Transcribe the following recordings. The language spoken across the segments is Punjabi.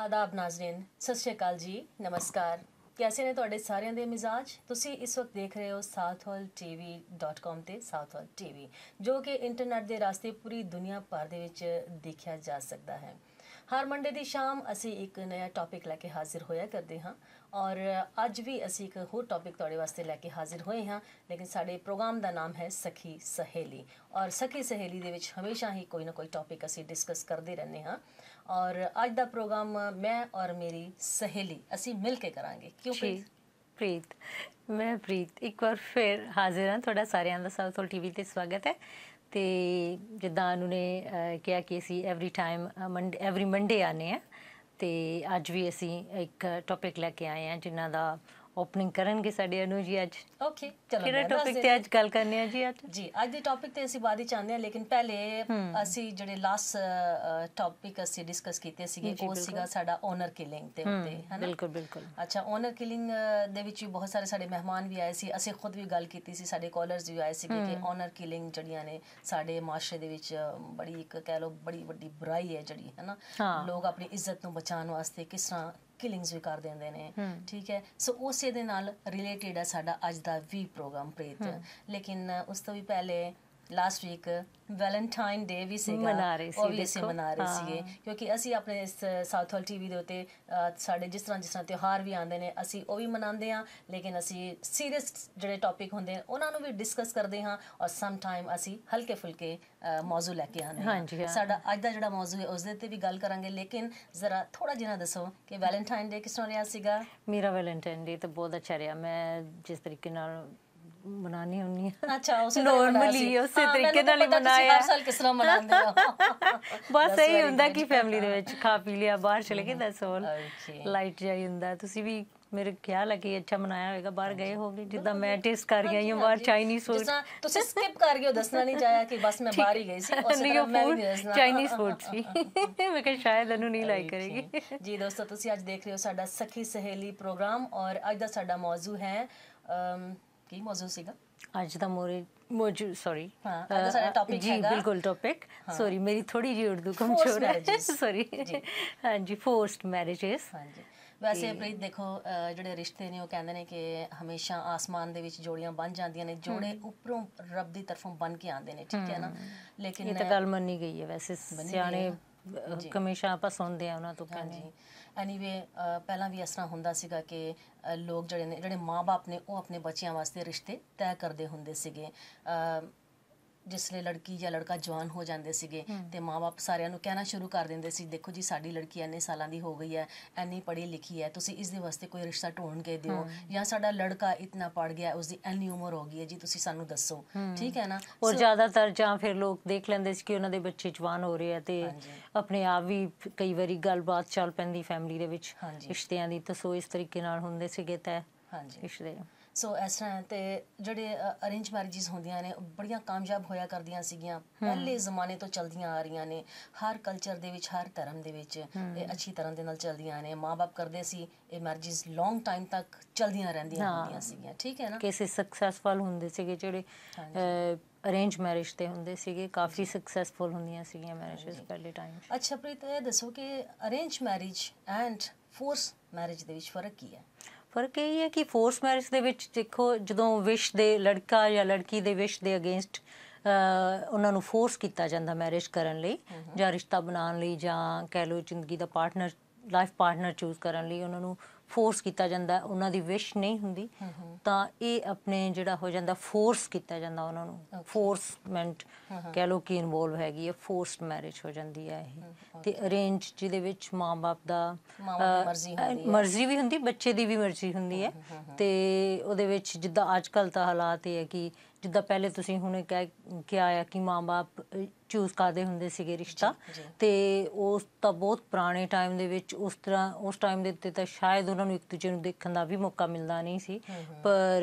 ਆਦਾਬ ਨਾਜ਼ਰੀਨ ਸਤਿ ਸ਼੍ਰੀ ਅਕਾਲ ਜੀ ਨਮਸਕਾਰ ਕਿਵੇਂ ਨੇ ਤੁਹਾਡੇ ਸਾਰਿਆਂ ਦੇ ਮਿਜ਼ਾਜ ਤੁਸੀਂ ਇਸ ਵਕਤ ਦੇਖ ਰਹੇ ਹੋ southhalltv.com ਤੇ southhall tv ਜੋ ਕਿ ਇੰਟਰਨੈਟ ਦੇ ਰਾਸਤੇ ਪੂਰੀ ਦੁਨੀਆ ਭਰ ਦੇ ਵਿੱਚ ਦੇਖਿਆ ਜਾ ਸਕਦਾ ਹੈ ਹਰ ਮੰਡੇ ਦੀ ਸ਼ਾਮ ਅਸੀਂ ਇੱਕ ਨਵਾਂ ਟੌਪਿਕ ਲੈ ਕੇ ਹਾਜ਼ਰ ਹੋਇਆ ਕਰਦੇ ਹਾਂ ਔਰ ਅੱਜ ਵੀ ਅਸੀਂ ਇੱਕ ਹੋਰ ਟੌਪਿਕ ਤੁਹਾਡੇ ਵਾਸਤੇ ਲੈ ਕੇ ਹਾਜ਼ਰ ਹੋਏ ਹਾਂ ਲੇਕਿਨ ਸਾਡੇ ਪ੍ਰੋਗਰਾਮ ਦਾ ਨਾਮ ਹੈ ਸਖੀ ਸਹੇਲੀ ਔਰ ਸਖੀ ਸਹੇਲੀ ਦੇ ਵਿੱਚ ਹਮੇਸ਼ਾ ਹੀ ਕੋਈ ਨਾ ਕੋਈ ਟੌਪਿਕ ਅਸੀਂ ਡਿਸਕਸ ਕਰਦੇ ਰਹਿੰਦੇ ਹਾਂ ਔਰ ਅੱਜ ਦਾ ਪ੍ਰੋਗਰਾਮ ਮੈਂ ਔਰ ਮੇਰੀ ਸਹੇਲੀ ਅਸੀਂ ਮਿਲ ਕੇ ਕਰਾਂਗੇ ਕਿਉਂਕਿ ਪ੍ਰੀਤ ਮੈਂ ਪ੍ਰੀਤ ਇੱਕ ਵਾਰ ਫਿਰ ਹਾਜ਼ਰ ਹਾਂ ਤੁਹਾਡਾ ਸਾਰਿਆਂ ਦਾ ਸਾਲ ਟੀਵੀ ਤੇ ਸਵਾਗਤ ਹੈ ਤੇ ਜਿੱਦਾਂ ਉਹਨੇ ਕਿਹਾ ਕਿ ਅਸੀਂ ਐਵਰੀ ਟਾਈਮ ਐਵਰੀ ਮੰਡੇ ਆਨੇ ਆ ਤੇ ਅੱਜ ਵੀ ਅਸੀਂ ਇੱਕ ਟੌਪਿਕ ਲੈ ਕੇ ਆਏ ਆ ਜਿਨ੍ਹਾਂ ਦਾ ਓਪਨਿੰਗ ਕਰਨਗੇ ਸਾਡੇ ਅਨੂ ਜੀ ਅੱਜ ਓਕੇ ਚਲੋ ਕਿਹੜਾ ਟੌਪਿਕ ਤੇ ਅੱਜ ਗੱਲ ਕਰਨੇ ਆ ਜੀ ਅੱਜ ਜੀ ਅੱਜ ਦੇ ਟੌਪਿਕ ਤੇ ਅਸੀਂ ਬਾਤ ਹੀ ਚਾਹੁੰਦੇ ਆ ਲੇਕਿਨ ਪਹਿਲੇ ਅਸੀਂ ਜਿਹੜੇ ਲਾਸਟ ਟੌਪਿਕ ਅਸੀਂ ਡਿਸਕਸ ਕੀਤੇ ਸੀਗੇ ਉਹ ਸੀਗਾ ਸਾਡਾ ਓਨਰ ਕਿਲਿੰਗ ਤੇ ਉੱਤੇ ਨਾ ਬਿਲਕੁਲ ਬਿਲਕੁਲ ਅੱਛਾ ਓਨਰ ਕਿਲਿੰਗ ਦੇ ਵਿੱਚ ਵੀ ਬਹੁਤ ਸਾਰੇ ਸਾਡੇ ਮਹਿਮਾਨ ਵੀ ਆਏ ਸੀ ਅਸੀਂ ਖੁਦ ਵੀ ਗੱਲ ਕੀਤੀ ਸੀ ਸਾਡੇ ਕਾਲਰਸ ਵੀ ਆਏ ਸੀ ਕਿ ਓਨਰ ਕਿਲਿੰਗ ਜਿਹੜੀਆਂ ਨੇ ਸਾਡੇ ਮਾਸ਼ਰੇ ਦੇ ਵਿੱਚ ਬੜੀ ਇੱਕ ਕਹਿ ਲਓ ਬੜੀ ਵੱਡੀ ਬੁਰਾਈ ਹੈ ਜਿਹੜੀ ਨਾ ਲੋਕ ਆਪਣੀ ਇੱਜ਼ਤ ਨੂੰ ਬਚਾਉਣ ਵਾਸਤੇ ਕਿਸ ਤਰ੍ਹਾਂ ਫੀਲਿੰਗਸ ਵੀ ਕਰ ਦਿੰਦੇ ਨੇ ਠੀਕ ਹੈ ਸੋ ਉਸੇ ਦੇ ਨਾਲ ਰਿਲੇਟਡ ਹੈ ਸਾਡਾ ਅੱਜ ਦਾ ਵੀ ਪ੍ਰੋਗਰਾਮ ਪ੍ਰੇਤ ਲੇਕਿਨ ਉਸ ਤੋਂ ਵੀ ਪਹਿਲੇ ਲਾਸਟ ਵੀਕ ਵੈਲੈਂਟਾਈਨ ਡੇ ਵੀ ਸੀਗਾ ਮਨਾ ਰਹੇ ਸੀ ਉਹ ਵੀ ਮਨਾ ਰਹੇ ਸੀਗੇ ਕਿਉਂਕਿ ਅਸੀਂ ਆਪਣੇ ਇਸ ਸਾਊਥ ਹਾਲ ਟੀਵੀ ਦੇ ਉਤੇ ਸਾਡੇ ਜਿਸ ਤਰ੍ਹਾਂ ਜਿਸ ਤਰ੍ਹਾਂ ਤਿਉਹਾਰ ਵੀ ਆਉਂਦੇ ਨੇ ਅਸੀਂ ਉਹ ਵੀ ਮਨਾਉਂਦੇ ਆ ਲੇਕਿਨ ਅਸੀਂ ਸੀਰੀਅਸ ਜਿਹੜੇ ਟੌਪਿਕ ਹੁੰਦੇ ਨੇ ਉਹਨਾਂ ਨੂੰ ਵੀ ਡਿਸਕਸ ਕਰਦੇ ਹਾਂ ਔਰ ਸਮ ਟਾਈਮ ਅਸੀਂ ਹਲਕੇ ਫੁਲਕੇ ਮੌਜੂ ਲੈ ਕੇ ਆਉਂਦੇ ਹਾਂ ਸਾਡਾ ਅੱਜ ਦਾ ਜਿਹੜਾ ਮੌਜੂ ਹੈ ਉਸ ਦੇ ਤੇ ਵੀ ਗੱਲ ਕਰਾਂਗੇ ਲੇਕਿਨ ਜ਼ਰਾ ਥੋੜਾ ਜਿਹਾ ਦੱਸੋ ਕਿ ਵੈਲੈਂਟਾਈਨ ਡੇ ਕਿਸ ਤਰ੍ਹਾਂ ਰਿਹਾ ਸੀਗਾ ਮੇਰਾ ਵੈਲੈਂਟਾਈਨ ਡੇ ਤਾਂ ਬਹੁਤ ਅੱਛਾ ਰਿਹਾ ਮੈਂ ਜਿਸ ਤਰੀਕੇ ਨਾਲ ਮਨਾਨੇ ਹੁੰਨੀ ਆ ਅੱਛਾ ਉਸੇ ਨੋਰਮਲੀ ਉਸੇ ਤਰੀਕੇ ਨਾਲ ਹੀ ਮਨਾਇਆ ਹਰ ਸਾਲ ਕਿਸ ਤਰ੍ਹਾਂ ਮਨਾਉਂਦੇ ਹੋ ਬਸ ਇਹੀ ਹੁੰਦਾ ਕਿ ਫੈਮਿਲੀ ਦੇ ਵਿੱਚ ਖਾ ਪੀ ਲਿਆ ਬਾਹਰ ਚਲੇ ਗਏ ਦੈਟਸ ਆਲ ਲਾਈਟ ਜਾਈ ਹੁੰਦਾ ਤੁਸੀਂ ਵੀ ਮੇਰੇ ਖਿਆਲ ਆ ਕਿ ਅੱਛਾ ਮਨਾਇਆ ਹੋਵੇਗਾ ਬਾਹਰ ਗਏ ਹੋਗੇ ਜਿੱਦਾਂ ਮੈਂ ਟੇਸਟ ਕਰ ਗਈ ਹਾਂ ਬਾਹਰ ਚਾਈਨੀਜ਼ ਫੂਡ ਤੁਸੀਂ ਸਕਿਪ ਕਰ ਗਏ ਹੋ ਦੱਸਣਾ ਨਹੀਂ ਚਾਹਿਆ ਕਿ ਬਸ ਮੈਂ ਬਾਹਰ ਹੀ ਗਈ ਸੀ ਉਸ ਤਰ੍ਹਾਂ ਮੈਂ ਵੀ ਦੱਸਣਾ ਚਾਈਨੀਜ਼ ਫੂਡ ਸੀ ਮੈਂ ਕਿਹਾ ਸ਼ਾਇਦ ਇਹਨੂੰ ਨਹੀਂ ਲਾਈਕ ਕਰੇਗੀ ਜੀ ਦੋਸਤੋ ਤੁਸੀਂ ਅੱਜ ਦੇਖ ਰਹੇ ਹੋ ਸਾਡਾ ਸਖੀ ਸਹੇਲੀ ਪ੍ਰੋਗਰਾਮ ਔਰ ਅੱਜ ਦਾ ਸਾਡਾ ਮੌਜੂ ਹੈ ਕੀ ਮੌਜੂ ਸੀਗਾ ਅੱਜ ਦਾ ਮੋਰੇ ਮੌਜੂ ਸੌਰੀ ਹਾਂ ਅੱਜ ਸਾਡਾ ਟੌਪਿਕ ਹੈਗਾ ਜੀ ਬਿਲਕੁਲ ਟੌਪਿਕ ਸੌਰੀ ਮੇਰੀ ਥੋੜੀ ਜਿਹੀ ਉਰਦੂ ਕਮਜ਼ੋਰ ਹੈ ਸੌਰੀ ਹਾਂਜੀ ਫੋਰਸਡ ਮੈਰਿਜਸ ਹਾਂਜੀ ਵੈਸੇ ਪ੍ਰੀਤ ਦੇਖੋ ਜਿਹੜੇ ਰਿਸ਼ਤੇ ਨੇ ਉਹ ਕਹਿੰਦੇ ਨੇ ਕਿ ਹਮੇਸ਼ਾ ਆਸਮਾਨ ਦੇ ਵਿੱਚ ਜੋੜੀਆਂ ਬਣ ਜਾਂਦੀਆਂ ਨੇ ਜੋੜੇ ਉੱਪਰੋਂ ਰੱਬ ਦੀ ਤਰਫੋਂ ਬਣ ਕੇ ਆਉਂਦੇ ਨੇ ਠੀਕ ਹੈ ਨਾ ਲੇਕਿਨ ਇਹ ਤਾਂ ਗੱਲ ਮੰਨੀ ਗਈ ਹੈ ਵੈਸੇ ਸਿਆਣੇ ਕਮੇਸ਼ਾ ਆਪਾਂ ਸੁਣਦੇ ਆ ਉਹਨਾਂ ਤੋਂ ਜੀ ਐਨੀਵੇ ਪਹਿਲਾਂ ਵੀ ਇਸ ਤਰ੍ਹਾਂ ਹੁੰਦਾ ਸੀਗਾ ਕਿ ਲੋਕ ਜਿਹੜੇ ਨੇ ਜਿਹੜੇ ਮਾਪੇ ਨੇ ਉਹ ਆਪਣੇ ਬੱਚਿਆਂ ਵਾਸਤੇ ਰਿਸ਼ਤੇ ਤੈਅ ਕਰਦੇ ਹੁੰਦੇ ਸੀਗੇ ਜਿਸ ਲੜਕੀ ਜਾਂ ਲੜਕਾ ਜਵਾਨ ਹੋ ਜਾਂਦੇ ਸੀਗੇ ਤੇ ਮਾਪੇ ਸਾਰਿਆਂ ਨੂੰ ਕਹਿਣਾ ਸ਼ੁਰੂ ਕਰ ਦਿੰਦੇ ਸੀ ਦੇਖੋ ਜੀ ਸਾਡੀ ਲੜਕੀ ਐਨੇ ਸਾਲਾਂ ਦੀ ਹੋ ਗਈ ਹੈ ਐਨੀ ਪੜ੍ਹੀ ਲਿਖੀ ਹੈ ਤੁਸੀਂ ਇਸ ਦੇ ਵਾਸਤੇ ਕੋਈ ਰਿਸ਼ਤਾ ਢੂੰਡ ਕੇ ਦਿਓ ਜਾਂ ਸਾਡਾ ਲੜਕਾ ਇਤਨਾ ਪੜ ਗਿਆ ਉਸ ਦੀ ਐਨੀ ਉਮਰ ਹੋ ਗਈ ਹੈ ਜੀ ਤੁਸੀਂ ਸਾਨੂੰ ਦੱਸੋ ਠੀਕ ਹੈ ਨਾ ਔਰ ਜ਼ਿਆਦਾਤਰ ਜਾਂ ਫਿਰ ਲੋਕ ਦੇਖ ਲੈਂਦੇ ਸੀ ਕਿ ਉਹਨਾਂ ਦੇ ਬੱਚੇ ਜਵਾਨ ਹੋ ਰਹੇ ਆ ਤੇ ਆਪਣੇ ਆਪ ਵੀ ਕਈ ਵਾਰੀ ਗੱਲਬਾਤ ਚੱਲ ਪੈਂਦੀ ਫੈਮਿਲੀ ਦੇ ਵਿੱਚ ਰਿਸ਼ਤਿਆਂ ਦੀ ਤਾਂ ਸੋ ਇਸ ਤਰੀਕੇ ਨਾਲ ਹੁੰਦੇ ਸੀਗੇ ਤਾਂ ਹਾਂਜੀ ਰਿਸ਼ਤੇ ਸੋ ਇਸ ਤਰ੍ਹਾਂ ਤੇ ਜਿਹੜੇ ਅਰੇਂਜ ਮੈਰਿਜਸ ਹੁੰਦੀਆਂ ਨੇ ਬੜੀਆਂ ਕਾਮਯਾਬ ਹੋਇਆ ਕਰਦੀਆਂ ਸੀਗੀਆਂ ਪਹਿਲੇ ਜ਼ਮਾਨੇ ਤੋਂ ਚਲਦੀਆਂ ਆ ਰਹੀਆਂ ਨੇ ਹਰ ਕਲਚਰ ਦੇ ਵਿੱਚ ਹਰ ਧਰਮ ਦੇ ਵਿੱਚ ਇਹ ਅੱਛੀ ਤਰ੍ਹਾਂ ਦੇ ਨਾਲ ਚਲਦੀਆਂ ਨੇ ਮਾਪੇ ਕਰਦੇ ਸੀ ਇਹ ਮੈਰਿਜਸ ਲੌਂਗ ਟਾਈਮ ਤੱਕ ਚਲਦੀਆਂ ਰਹਿੰਦੀਆਂ ਹੁੰਦੀਆਂ ਸੀਗੀਆਂ ਠੀਕ ਹੈ ਨਾ ਕਿਸੇ ਸਕਸੈਸਫੁਲ ਹੁੰਦੇ ਸੀਗੇ ਜਿਹੜੇ ਅਰੇਂਜ ਮੈਰਿਜ ਤੇ ਹੁੰਦੇ ਸੀਗੇ ਕਾਫੀ ਸਕਸੈਸਫੁਲ ਹੁੰਦੀਆਂ ਸੀਗੀਆਂ ਮੈਰਿਜਸ ਪਹਿਲੇ ਟਾਈਮ ਅੱਛਾ ਪ੍ਰੀਤ ਇਹ ਦੱਸੋ ਕਿ arrange marriage and force marriage ਦੇ ਵਿੱਚ ਫਰਕ ਕੀ ਹੈ ਫਰਕ ਇਹ ਹੈ ਕਿ ਫੋਰਸ ਮੈਰਿਜ ਦੇ ਵਿੱਚ ਦੇਖੋ ਜਦੋਂ ਵਿਸ਼ ਦੇ ਲੜਕਾ ਜਾਂ ਲੜਕੀ ਦੇ ਵਿਸ਼ ਦੇ ਅਗੇਂਸਟ ਉਹਨਾਂ ਨੂੰ ਫੋਰਸ ਕੀਤਾ ਜਾਂਦਾ ਮੈਰਿਜ ਕਰਨ ਲਈ ਜਾਂ ਰਿਸ਼ਤਾ ਬਣਾਉਣ ਲਈ ਜਾਂ ਕਹਿ ਲੋ ਜ਼ਿੰਦਗੀ ਦਾ ਪਾਰਟਨਰ ਲਾਈਫ ਪਾਰਟਨਰ ਚੂਜ਼ ਕਰਨ ਲਈ ਉਹਨਾਂ ਨੂੰ ਫੋਰਸ ਕੀਤਾ ਜਾਂਦਾ ਉਹਨਾਂ ਦੀ ਵਿਸ਼ ਨਹੀਂ ਹੁੰਦੀ ਤਾਂ ਇਹ ਆਪਣੇ ਜਿਹੜਾ ਹੋ ਜਾਂਦਾ ਫੋਰਸ ਕੀਤਾ ਜਾਂਦਾ ਉਹਨਾਂ ਨੂੰ ਫੋਰਸਮੈਂਟ ਕਹਿ ਲੋ ਕਿ ਇਨਵੋਲਵ ਹੈਗੀ ਹੈ ਫੋਰਸਡ ਮੈਰਿਜ ਹੋ ਜਾਂਦੀ ਹੈ ਇਹ ਤੇ ਅਰੇਂਜ ਜਿਹਦੇ ਵਿੱਚ ਮਾਂ-ਬਾਪ ਦਾ ਮਰਜ਼ੀ ਵੀ ਹੁੰਦੀ ਬੱਚੇ ਦੀ ਵੀ ਮਰਜ਼ੀ ਹੁੰਦੀ ਹੈ ਤੇ ਉਹਦੇ ਵਿੱਚ ਜਿੱਦਾਂ ਅੱਜ ਕੱਲ ਤਾਂ ਹਾਲਾਤ ਇਹ ਹੈ ਕਿ ਜਿੱਦਾਂ ਪਹਿਲੇ ਤੁਸੀਂ ਹੁਣੇ ਕਹਿ ਕਿ ਆਇਆ ਕਿ ਮਾਪੇ ਚੂਜ਼ ਕਰਦੇ ਹੁੰਦੇ ਸੀਗੇ ਰਿਸ਼ਤਾ ਤੇ ਉਸ ਤਾਂ ਬਹੁਤ ਪੁਰਾਣੇ ਟਾਈਮ ਦੇ ਵਿੱਚ ਉਸ ਤਰ੍ਹਾਂ ਉਸ ਟਾਈਮ ਦੇ ਉੱਤੇ ਤਾਂ ਸ਼ਾਇਦ ਉਹਨਾਂ ਨੂੰ ਇੱਕ ਦੂਜੇ ਨੂੰ ਦੇਖਣ ਦਾ ਵੀ ਮੌਕਾ ਮਿਲਦਾ ਨਹੀਂ ਸੀ ਪਰ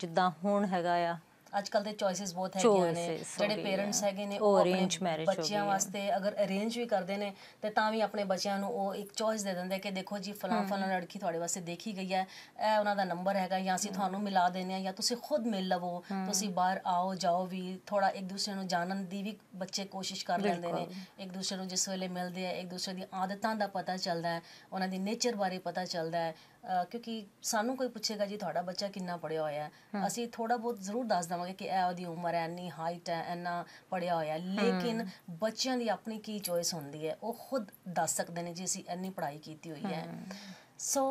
ਜਿੱਦਾਂ ਹੁਣ ਹੈਗਾ ਆ ਅੱਜ ਕੱਲ ਦੇ ਚੋਇਸਸ ਬਹੁਤ ਹੈਗੇ ਨੇ ਜਿਹੜੇ ਪੇਰੈਂਟਸ ਹੈਗੇ ਨੇ ਉਹ ਅਰੇਂਜ ਮੈਰਿਜ ਬੱਚਿਆਂ ਵਾਸਤੇ ਅਗਰ ਅਰੇਂਜ ਵੀ ਕਰਦੇ ਨੇ ਤੇ ਤਾਂ ਵੀ ਆਪਣੇ ਬੱਚਿਆਂ ਨੂੰ ਉਹ ਇੱਕ ਚੋਇਸ ਦੇ ਦਿੰਦੇ ਕਿ ਦੇਖੋ ਜੀ ਫਲਾਂ ਫਲਾਂ ਲੜਕੀ ਤੁਹਾਡੇ ਵਾਸਤੇ ਦੇਖੀ ਗਈ ਹੈ ਇਹ ਉਹਨਾਂ ਦਾ ਨੰਬਰ ਹੈਗਾ ਜਾਂ ਅਸੀਂ ਤੁਹਾਨੂੰ ਮਿਲਾ ਦੇਣੇ ਆ ਜਾਂ ਤੁਸੀਂ ਖੁਦ ਮਿਲ ਲਵੋ ਤੁਸੀਂ ਬਾਹਰ ਆਓ ਜਾਓ ਵੀ ਥੋੜਾ ਇੱਕ ਦੂਸਰੇ ਨੂੰ ਜਾਣਨ ਦੀ ਵੀ ਬੱਚੇ ਕੋਸ਼ਿਸ਼ ਕਰ ਲੈਂਦੇ ਨੇ ਇੱਕ ਦੂਸਰੇ ਨੂੰ ਜਿਸ ਵੇਲੇ ਮਿਲਦੇ ਆ ਇੱਕ ਦੂਸਰੇ ਦੀ ਆਦਤਾਂ ਦਾ ਪਤਾ ਚੱਲਦਾ ਹੈ ਉਹਨਾਂ ਦੀ ਨੇਚਰ ਬਾਰੇ ਪਤਾ ਚੱਲਦਾ ਹੈ ਕਿਉਂਕਿ ਸਾਨੂੰ ਕੋਈ ਪੁੱਛੇਗਾ ਜੀ ਤੁਹਾਡਾ ਬੱਚਾ ਕਿੰਨਾ ਪੜਿਆ ਹੋਇਆ ਹੈ ਅਸੀਂ ਥੋੜਾ ਬਹੁਤ ਜ਼ਰੂਰ ਦੱਸ ਦਵਾਂਗੇ ਕਿ ਇਹ ਉਹਦੀ ਉਮਰ ਹੈ ਇੰਨੀ ਹਾਈਟ ਹੈ ਇੰਨਾ ਪੜਿਆ ਹੋਇਆ ਹੈ ਲੇਕਿਨ ਬੱਚਿਆਂ ਦੀ ਆਪਣੀ ਕੀ ਚੋਇਸ ਹੁੰਦੀ ਹੈ ਉਹ ਖੁਦ ਦੱਸ ਸਕਦੇ ਨੇ ਜੀ ਅਸੀਂ ਇੰਨੀ ਪੜ੍ਹਾਈ ਕੀਤੀ ਹੋਈ ਹੈ ਸੋ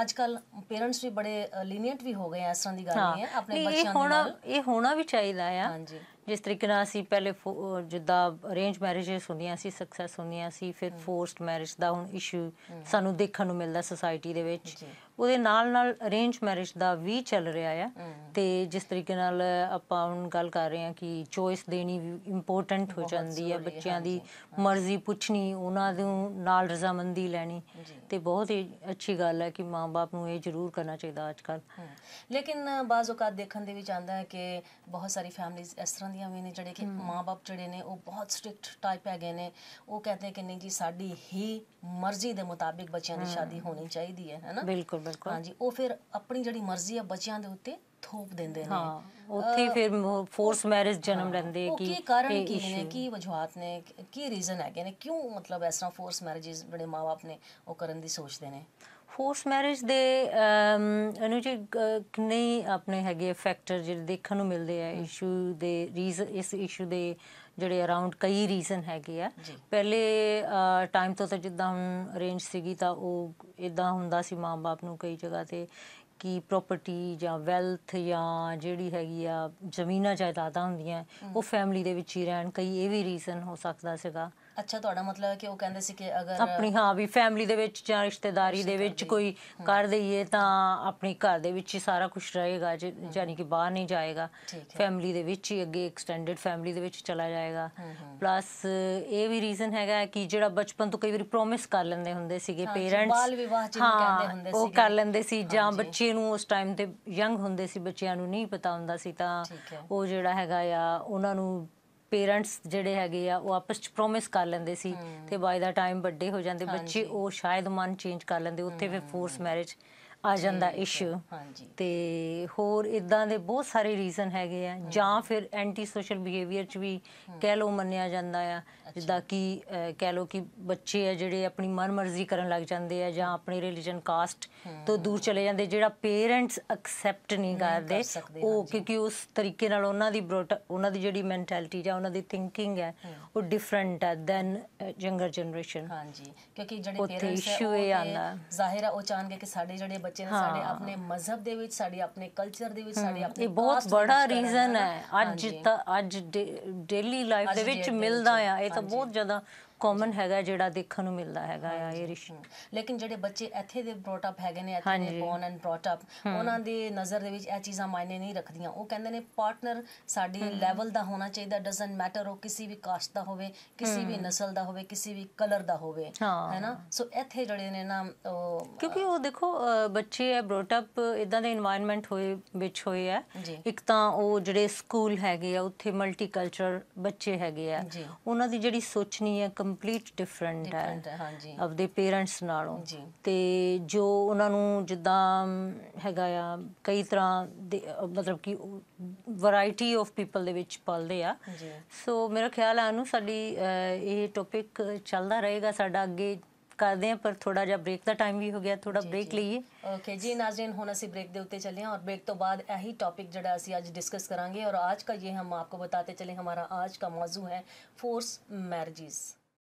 ਅੱਜ ਕੱਲ ਪੇਰੈਂਟਸ ਵੀ ਬੜੇ ਲੀਨੀਅੰਟ ਵੀ ਹੋ ਗਏ ਐ ਇਸ ਤਰ੍ਹਾਂ ਦੀ ਗੱਲ ਨਹੀਂ ਹੈ ਆਪਣੇ ਬੱਚਿਆਂ ਦੇ ਨਾਲ ਇਹ ਹੋਣਾ ਵੀ ਚਾਹੀਦਾ ਆ ਹਾਂਜੀ ਜਿਸ ਤਰੀਕੇ ਨਾਲ ਅਸੀਂ ਪਹਿਲੇ ਜਿੱਦਾਂ ਅਰੇਂਜ ਮੈਰਿਜਸ ਹੁੰਦੀਆਂ ਸੀ ਸਕਸੈਸ ਹੁੰਦੀਆਂ ਸੀ ਫਿਰ ਫੋਰਸਡ ਮੈਰਿਜ ਦਾ ਹੁਣ ਇਸ਼ੂ ਸਾਨੂੰ ਦੇਖਣ ਨੂੰ ਮਿਲਦਾ ਸੋਸਾਇਟੀ ਦੇ ਵਿੱਚ ਉਹਦੇ ਨਾਲ ਨਾਲ ਅਰੇਂਜ ਮੈਰਿਜ ਦਾ ਵੀ ਚੱਲ ਰਿਹਾ ਆ ਤੇ ਜਿਸ ਤਰੀਕੇ ਨਾਲ ਆਪਾਂ ਹੁਣ ਗੱਲ ਕਰ ਰਹੇ ਹਾਂ ਕਿ ਚੋਇਸ ਦੇਣੀ ਇੰਪੋਰਟੈਂਟ ਹੋ ਜਾਂਦੀ ਹੈ ਬੱਚਿਆਂ ਦੀ ਮਰਜ਼ੀ ਪੁੱਛਣੀ ਉਹਨਾਂ ਨੂੰ ਨਾਲ ਰਜ਼ਾਮੰਦੀ ਲੈਣੀ ਤੇ ਬਹੁਤ ਹੀ ਅੱਛੀ ਗੱਲ ਹੈ ਕਿ ਮਾਪੇ ਨੂੰ ਇਹ ਜ਼ਰੂਰ ਕਰਨਾ ਚਾਹੀਦਾ ਅੱਜ ਕੱਲ ਲੇਕਿਨ ਬਾਜ਼ ਔਕਾਤ ਦੇਖਣ ਦੇ ਵਿੱਚ ਆਂਦਾ ਹੈ ਕਿ ਬਹੁਤ ਸਾਰੀ ਫੈਮਿਲੀਜ਼ ਇਸ ਤਰ੍ਹਾਂ ਦੀਆਂ ਵੀ ਨੇ ਜਿਹੜੇ ਕਿ ਮਾਪੇ ਜਿਹੜੇ ਨੇ ਉਹ ਬਹੁਤ ਸਟ੍ਰਿਕਟ ਟਾਈਪ ਹੈਗੇ ਨੇ ਉਹ ਕਹਿੰਦੇ ਕਿ ਨਹੀਂ ਜੀ ਸਾਡੀ ਹੀ ਮਰਜ਼ੀ ਦੇ ਮੁਤਾਬਿਕ ਬੱਚਿਆਂ ਦੀ ਸ਼ਾਦੀ ਹੋਣੀ ਚਾਹੀਦੀ ਹੈ ਹੈਨਾ ਬਿਲਕੁਲ ਹਾਂਜੀ ਉਹ ਫਿਰ ਆਪਣੀ ਜਿਹੜੀ ਮਰਜ਼ੀ ਆ ਬੱਚਿਆਂ ਦੇ ਉੱਤੇ ਥੋਪ ਦਿੰਦੇ ਨੇ ਹਾਂ ਉੱਥੇ ਫਿਰ ਫੋਰਸ ਮੈਰਿਜ ਜਨਮ ਲੈਂਦੇ ਕਿ ਕੀ ਕਾਰਨ ਕੀ ਨੇ ਕੀ ਵਜ੍ਹਾਤ ਨੇ ਕੀ ਰੀਜ਼ਨ ਹੈਗੇ ਨੇ ਕਿਉਂ ਮਤਲਬ ਇਸ ਤਰ੍ਹਾਂ ਫੋਰਸ ਮੈਰਿਜਸ ਬੜੇ ਮਾਪੇ ਨੇ ਉਹ ਕਰਨ ਦੀ ਸੋਚਦੇ ਨੇ ਫੋਰਸ ਮੈਰਿਜ ਦੇ ਅਨੂ ਜੀ ਕਿੰਨੇ ਆਪਣੇ ਹੈਗੇ ਫੈਕਟਰ ਜਿਹੜੇ ਦੇਖਣ ਨੂੰ ਮਿਲਦੇ ਆ ਇਸ਼ੂ ਦੇ ਰੀਜ਼ਨ ਇਸ ਇਸ਼ੂ ਦੇ ਜਿਹੜੇ ਅਰਾਊਂਡ ਕਈ ਰੀਜ਼ਨ ਹੈਗੇ ਆ ਪਹਿਲੇ ਟਾਈਮ ਤੋਂ ਤਾਂ ਜਿੱਦਾਂ ਹੁਣ ਰੇਂਜ ਸੀਗੀ ਤਾਂ ਉਹ ਇਦਾਂ ਹੁੰਦਾ ਸੀ ਮਾਂ-ਬਾਪ ਨੂੰ ਕਈ ਜਗ੍ਹਾ ਤੇ ਕਿ ਪ੍ਰਾਪਰਟੀ ਜਾਂ ਵੈਲਥ ਜਾਂ ਜਿਹੜੀ ਹੈਗੀ ਆ ਜ਼ਮੀਨਾਂ ਜਾਇਦਾਦਾਂ ਹੁੰਦੀਆਂ ਉਹ ਫੈਮਿਲੀ ਦੇ ਵਿੱਚ ਹੀ ਰਹਿਣ ਕਈ ਇਹ ਵੀ ਰੀਜ਼ਨ ਹੋ ਸਕਦਾ ਸੀਗਾ ਅੱਛਾ ਤੁਹਾਡਾ ਮਤਲਬ ਹੈ ਕਿ ਉਹ ਕਹਿੰਦੇ ਸੀ ਕਿ ਅਗਰ ਆਪਣੀ ਹਾਂ ਵੀ ਫੈਮਿਲੀ ਦੇ ਵਿੱਚ ਜਾਂ ਰਿਸ਼ਤੇਦਾਰੀ ਦੇ ਵਿੱਚ ਕੋਈ ਕਰ ਦਈਏ ਤਾਂ ਆਪਣੀ ਘਰ ਦੇ ਵਿੱਚ ਹੀ ਸਾਰਾ ਕੁਝ ਰਹੇਗਾ ਯਾਨੀ ਕਿ ਬਾਹਰ ਨਹੀਂ ਜਾਏਗਾ ਫੈਮਿਲੀ ਦੇ ਵਿੱਚ ਹੀ ਅੱਗੇ ਐਕਸਟੈਂਡਡ ਫੈਮਿਲੀ ਦੇ ਵਿੱਚ ਚਲਾ ਜਾਏਗਾ ਪਲੱਸ ਇਹ ਵੀ ਰੀਜ਼ਨ ਹੈਗਾ ਕਿ ਜਿਹੜਾ ਬਚਪਨ ਤੋਂ ਕਈ ਵਾਰੀ ਪ੍ਰੋਮਿਸ ਕਰ ਲੈਂਦੇ ਹੁੰਦੇ ਸੀਗੇ ਪੇਰੈਂਟਸ ਬਾਲ ਵਿਵਾਹ ਜਿਹਨੂੰ ਕਹਿੰਦੇ ਹੁੰਦੇ ਸੀ ਉਹ ਕਰ ਲੈਂਦੇ ਸੀ ਜਾਂ ਬੱਚੇ ਨੂੰ ਉਸ ਟਾਈਮ ਤੇ ਯੰਗ ਹੁੰਦੇ ਸੀ ਬੱਚਿਆਂ ਨੂੰ ਨਹੀਂ ਪਤਾ ਹੁੰਦਾ ਸੀ ਤਾਂ ਉਹ ਜਿਹੜਾ ਹੈਗਾ ਆ ਉਹਨਾਂ ਨੂੰ ਪੇਰੈਂਟਸ ਜਿਹੜੇ ਹੈਗੇ ਆ ਉਹ ਆਪਸ ਚ ਪ੍ਰੋਮਿਸ ਕਰ ਲੈਂਦੇ ਸੀ ਤੇ ਬਾਏ ਦਾ ਟਾਈਮ ਵੱਡੇ ਹੋ ਜਾਂਦੇ ਬੱਚੇ ਉਹ ਸ਼ਾਇਦ ਮਨ ਚੇਂਜ ਕਰ ਲੈਂਦੇ ਉੱਥੇ ਫਿਰ ਫੋਰਸ ਮੈਰਿਜ ਆ ਜਾਂਦਾ ਇਸ਼ੂ ਹਾਂਜੀ ਤੇ ਹੋਰ ਇਦਾਂ ਦੇ ਬਹੁਤ ਸਾਰੇ ਰੀਜ਼ਨ ਹੈਗੇ ਆ ਜਾਂ ਫਿਰ ਐਂਟੀ ਸੋਸ਼ਲ ਬਿਹੇਵੀਅਰ ਚ ਵੀ ਕਹਿ ਲੋ ਮੰਨਿਆ ਜਾਂਦਾ ਆ ਜਿੱਦਾਂ ਕਿ ਕਹਿ ਲੋ ਕਿ ਬੱਚੇ ਆ ਜਿਹੜੇ ਆਪਣੀ ਮਨਮਰਜ਼ੀ ਕਰਨ ਲੱਗ ਜਾਂਦੇ ਆ ਜਾਂ ਆਪਣੀ ਰਿਲੀਜੀਅਨ ਕਾਸਟ ਤੋਂ ਦੂਰ ਚਲੇ ਜਾਂਦੇ ਜਿਹੜਾ ਪੇਰੈਂਟਸ ਐਕਸੈਪਟ ਨਹੀਂ ਕਰਦੇ ਉਹ ਕਿਉਂਕਿ ਉਸ ਤਰੀਕੇ ਨਾਲ ਉਹਨਾਂ ਦੀ ਉਹਨਾਂ ਦੀ ਜਿਹੜੀ ਮੈਂਟੈਲਿਟੀ ਜਾਂ ਉਹਨਾਂ ਦੀ ਥਿੰਕਿੰਗ ਹੈ ਉਹ ਡਿਫਰੈਂਟ ਹੈ ਦੈਨ ਜੰਗਰ ਜਨਰੇਸ਼ਨ ਹਾਂਜੀ ਕਿਉਂਕਿ ਜਿਹੜੇ ਪੇਰੈਂਟਸ ਹੈ ਉਹ ਜ਼ਾਹਿਰ ਆ ਉਹ ਚਾਹਣਗੇ ਕਿ ਸਾਡੇ ਜਿਹੜੇ ਬੱਚੇ ਨੇ ਸਾਡੇ ਆਪਣੇ ਮਜ਼ਹਬ ਦੇ ਵਿੱਚ ਸਾਡੇ ਆਪਣੇ ਕਲਚਰ ਦੇ ਵਿੱਚ ਸਾਡੇ ਆਪਣੇ ਇਹ ਬਹੁਤ ਬੜਾ ਰੀਜ਼ਨ ਹੈ ਅੱਜ ਤਾਂ ਅੱਜ ਡੇਲੀ ਲਾਈਫ ਦੇ ਵਿੱਚ ਮਿਲਦਾ ਆ ਇਹ ਤਾਂ ਬਹੁਤ ਜ਼ਿਆਦਾ ਕਾਮਨ ਹੈਗਾ ਜਿਹੜਾ ਦੇਖਣ ਨੂੰ ਮਿਲਦਾ ਹੈਗਾ ਆ ਇਹ ਰਿਸ਼ੀ ਲੇਕਿਨ ਜਿਹੜੇ ਬੱਚੇ ਇੱਥੇ ਦੇ ਬ੍ਰੋਟ ਅਪ ਹੈਗੇ ਨੇ ਇੱਥੇ ਦੇ ਬੋਰਨ ਐਂਡ ਬ੍ਰੋਟ ਅਪ ਉਹਨਾਂ ਦੀ ਨਜ਼ਰ ਦੇ ਵਿੱਚ ਇਹ ਚੀਜ਼ਾਂ ਮਾਇਨੇ ਨਹੀਂ ਰੱਖਦੀਆਂ ਉਹ ਕਹਿੰਦੇ ਨੇ ਪਾਰਟਨਰ ਸਾਡੇ ਲੈਵਲ ਦਾ ਹੋਣਾ ਚਾਹੀਦਾ ਡਸਨਟ ਮੈਟਰ ਉਹ ਕਿਸੇ ਵੀ ਕਾਸਟ ਦਾ ਹੋਵੇ ਕਿਸੇ ਵੀ ਨਸਲ ਦਾ ਹੋਵੇ ਕਿਸੇ ਵੀ ਕਲਰ ਦਾ ਹੋਵੇ ਹੈਨਾ ਸੋ ਇੱਥੇ ਜਿਹੜੇ ਨੇ ਨਾ ਕਿਉਂਕਿ ਉਹ ਦੇਖੋ ਬੱਚੇ ਹੈ ਬ੍ਰੋਟ ਅਪ ਇਦਾਂ ਦੇ এনवायरमेंट ਹੋਏ ਵਿੱਚ ਹੋਏ ਆ ਇੱਕ ਤਾਂ ਉਹ ਜਿਹੜੇ ਸਕੂਲ ਹੈਗੇ ਆ ਉੱਥੇ ਮਲਟੀਕਲਚਰ ਬੱਚੇ ਹੈਗੇ ਆ ਉਹਨਾਂ ਦੀ ਜਿਹੜੀ ਸੋਚਣੀ ਹੈ ਕੰਪਲੀਟ ਡਿਫਰੈਂਟ ਹੈ ਆਫ ਦੇ ਹਾਂਜੀ ਆਪਦੇ ਪੇਰੈਂਟਸ ਨਾਲੋਂ ਤੇ ਜੋ ਉਹਨਾਂ ਨੂੰ ਜਿੱਦਾਂ ਹੈਗਾ ਆ ਕਈ ਤਰ੍ਹਾਂ ਦੇ ਮਤਲਬ ਕਿ ਵੈਰਾਈਟੀ ਆਫ ਪੀਪਲ ਦੇ ਵਿੱਚ ਪਲਦੇ ਆ ਜੀ ਸੋ ਮੇਰਾ ਖਿਆਲ ਆ ਨੂੰ ਸਾਡੀ ਇਹ ਟੌਪਿਕ ਚੱਲਦਾ ਰਹੇਗਾ ਸਾਡਾ ਅੱਗੇ ਕਰਦੇ ਆ ਪਰ ਥੋੜਾ ਜਿਹਾ ਬ੍ਰੇਕ ਦਾ ਟਾਈਮ ਵੀ ਹੋ ਗਿਆ ਥੋੜਾ ਬ੍ਰੇਕ ਲਈਏ ਓਕੇ ਜੀ ਨਾਜ਼ਰੀਨ ਹੁਣ ਅਸੀਂ ਬ੍ਰੇਕ ਦੇ ਉੱਤੇ ਚੱਲੇ ਆ ਔਰ ਬ੍ਰੇਕ ਤੋਂ ਬਾਅਦ ਇਹੀ ਟੌਪਿਕ ਜਿਹੜਾ ਅਸੀਂ ਅੱਜ ਡਿਸਕਸ ਕਰਾਂਗੇ ਔਰ ਅੱਜ ਦਾ ਇਹ ਹਮ ਆਪਕੋ ਬਤਾਤੇ ਚੱਲੇ ਹਮਾਰਾ ਅੱਜ ਦਾ ਮੌਜੂ ਹੈ ਫੋਰਸ ਮੈਰਿਜਸ